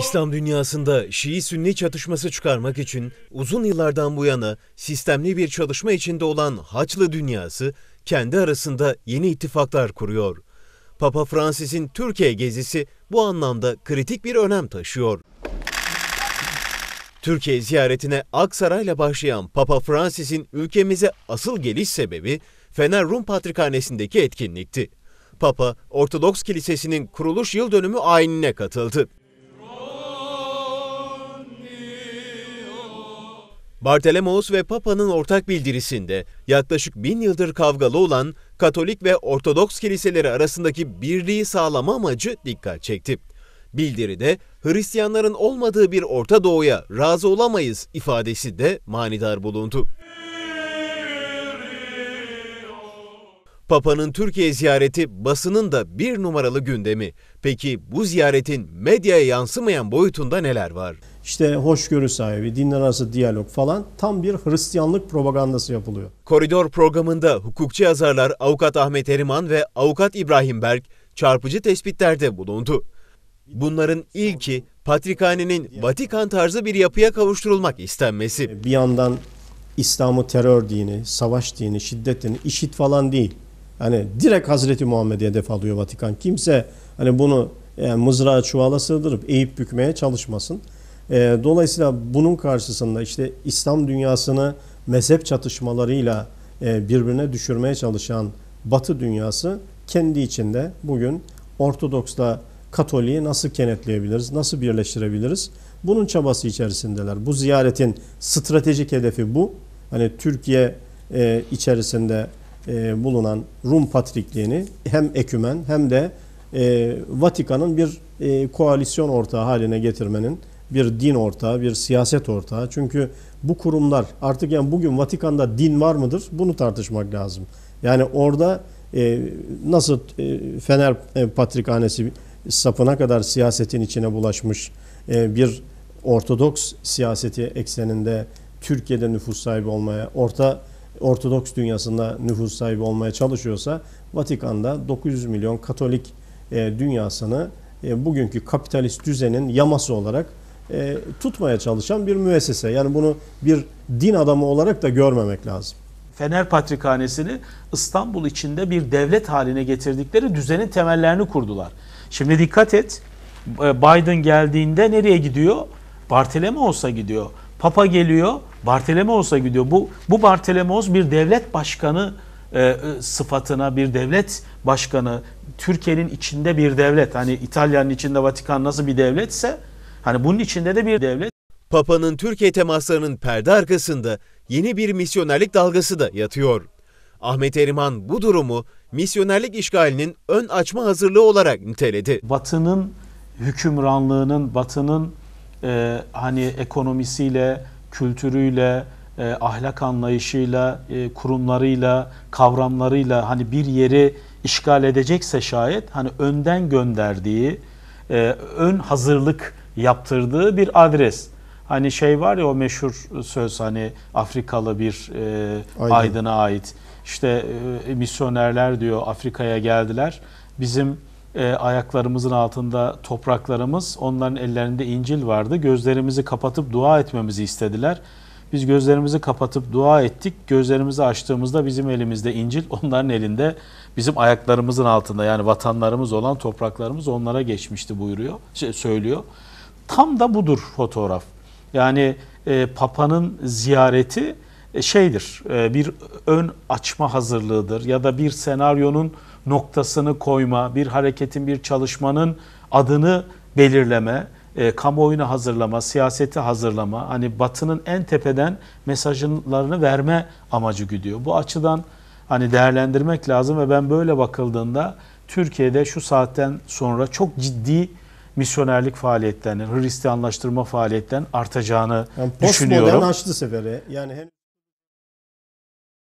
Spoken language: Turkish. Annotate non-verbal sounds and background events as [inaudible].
İslam dünyasında Şii-Sünni çatışması çıkarmak için uzun yıllardan bu yana sistemli bir çalışma içinde olan Haçlı dünyası kendi arasında yeni ittifaklar kuruyor. Papa Francis'in Türkiye gezisi bu anlamda kritik bir önem taşıyor. Türkiye ziyaretine Aksaray'la başlayan Papa Francis'in ülkemize asıl geliş sebebi Fener Rum Patrikhanesi'ndeki etkinlikti. Papa, Ortodoks Kilisesi'nin kuruluş yıl dönümü ayinine katıldı. Bartolomeos ve Papa'nın ortak bildirisinde yaklaşık bin yıldır kavgalı olan Katolik ve Ortodoks kiliseleri arasındaki birliği sağlama amacı dikkat çekti. Bildiride Hristiyanların olmadığı bir Orta Doğu'ya razı olamayız ifadesi de manidar bulundu. Papa'nın Türkiye ziyareti basının da bir numaralı gündemi. Peki bu ziyaretin medyaya yansımayan boyutunda neler var? İşte hoşgörü sahibi, dinler arası diyalog falan tam bir Hristiyanlık propagandası yapılıyor. Koridor programında hukukçu yazarlar Avukat Ahmet Eriman ve Avukat İbrahim Berk çarpıcı tespitlerde bulundu. Bunların ilki Patrikhane'nin Vatikan tarzı bir yapıya kavuşturulmak istenmesi. Bir yandan İslam'ı terör dini, savaş dini, şiddet dini, işit falan değil. Hani direkt Hazreti Muhammed'e hedef alıyor Vatikan. Kimse hani bunu yani mızrağı çuvala sığdırıp eğip bükmeye çalışmasın. E, dolayısıyla bunun karşısında işte İslam dünyasını mezhep çatışmalarıyla e, birbirine düşürmeye çalışan Batı dünyası kendi içinde bugün Ortodoksla Katoliği nasıl kenetleyebiliriz, nasıl birleştirebiliriz? Bunun çabası içerisindeler. Bu ziyaretin stratejik hedefi bu. Hani Türkiye e, içerisinde e, bulunan Rum Patrikliğini hem ekümen hem de e, Vatikan'ın bir e, koalisyon ortağı haline getirmenin bir din ortağı, bir siyaset ortağı. Çünkü bu kurumlar artık yani bugün Vatikan'da din var mıdır? Bunu tartışmak lazım. Yani orada nasıl e, Fener Patrikhanesi sapına kadar siyasetin içine bulaşmış bir Ortodoks siyaseti ekseninde Türkiye'de nüfus sahibi olmaya, Orta Ortodoks dünyasında nüfus sahibi olmaya çalışıyorsa Vatikan'da 900 milyon Katolik e, dünyasını e, bugünkü kapitalist düzenin yaması olarak e, tutmaya çalışan bir müessese. Yani bunu bir din adamı olarak da görmemek lazım. Fener Patrikhanesi'ni İstanbul içinde bir devlet haline getirdikleri düzenin temellerini kurdular. Şimdi dikkat et e, Biden geldiğinde nereye gidiyor? olsa gidiyor. Papa geliyor, Bartolomeos'a gidiyor. Bu, bu Bartolomeos bir devlet başkanı e, e, sıfatına, bir devlet başkanı, Türkiye'nin içinde bir devlet. Hani İtalya'nın içinde Vatikan nasıl bir devletse, hani bunun içinde de bir devlet. Papa'nın Türkiye temaslarının perde arkasında yeni bir misyonerlik dalgası da yatıyor. Ahmet Eriman bu durumu misyonerlik işgalinin ön açma hazırlığı olarak niteledi. Batı'nın hükümranlığının, Batı'nın e, hani ekonomisiyle, kültürüyle, e, ahlak anlayışıyla, e, kurumlarıyla, kavramlarıyla hani bir yeri işgal edecekse şayet hani önden gönderdiği, e, ön hazırlık yaptırdığı bir adres. Hani şey var ya o meşhur söz hani Afrikalı bir e, aydına ait. İşte e, misyonerler diyor Afrika'ya geldiler. Bizim e, ayaklarımızın altında topraklarımız, onların ellerinde İncil vardı. Gözlerimizi kapatıp dua etmemizi istediler. Biz gözlerimizi kapatıp dua ettik. Gözlerimizi açtığımızda bizim elimizde İncil, [laughs] onların elinde bizim ayaklarımızın altında yani vatanlarımız olan topraklarımız onlara geçmişti buyuruyor, şey, söylüyor. Tam da budur fotoğraf. Yani e, Papa'nın ziyareti e, şeydir, e, bir ön açma hazırlığıdır ya da bir senaryonun noktasını koyma, bir hareketin, bir çalışmanın adını belirleme, e, kamuoyunu hazırlama, siyaseti hazırlama, hani batının en tepeden mesajlarını verme amacı güdüyor. Bu açıdan hani değerlendirmek lazım ve ben böyle bakıldığında Türkiye'de şu saatten sonra çok ciddi misyonerlik faaliyetlerinin, Hristiyanlaştırma faaliyetlerinin artacağını yani düşünüyorum. Postmodern açtı seferi. Yani hem